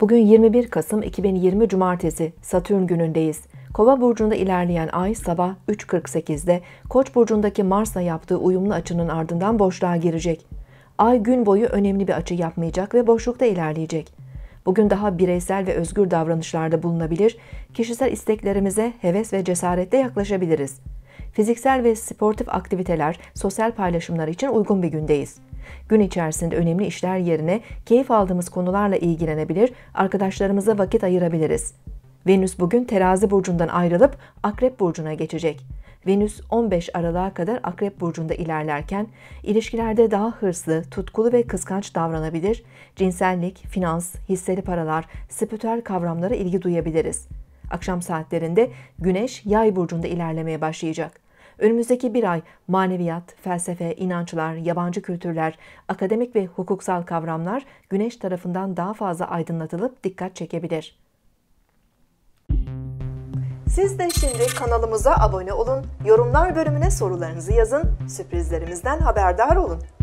Bugün 21 Kasım 2020 Cumartesi Satürn günündeyiz. Kova burcunda ilerleyen ay sabah 3.48'de Koç burcundaki Mars'la yaptığı uyumlu açının ardından boşluğa girecek. Ay gün boyu önemli bir açı yapmayacak ve boşlukta ilerleyecek. Bugün daha bireysel ve özgür davranışlarda bulunabilir, kişisel isteklerimize heves ve cesaretle yaklaşabiliriz. Fiziksel ve sportif aktiviteler, sosyal paylaşımlar için uygun bir gündeyiz. Gün içerisinde önemli işler yerine keyif aldığımız konularla ilgilenebilir, arkadaşlarımıza vakit ayırabiliriz. Venüs bugün terazi burcundan ayrılıp akrep burcuna geçecek. Venüs 15 Aralık'a kadar Akrep burcunda ilerlerken ilişkilerde daha hırslı, tutkulu ve kıskanç davranabilir. Cinsellik, finans, hisseli paralar, spiritüel kavramlara ilgi duyabiliriz. Akşam saatlerinde Güneş Yay burcunda ilerlemeye başlayacak. Önümüzdeki bir ay maneviyat, felsefe, inançlar, yabancı kültürler, akademik ve hukuksal kavramlar güneş tarafından daha fazla aydınlatılıp dikkat çekebilir. Siz de şimdi kanalımıza abone olun, yorumlar bölümüne sorularınızı yazın, sürprizlerimizden haberdar olun.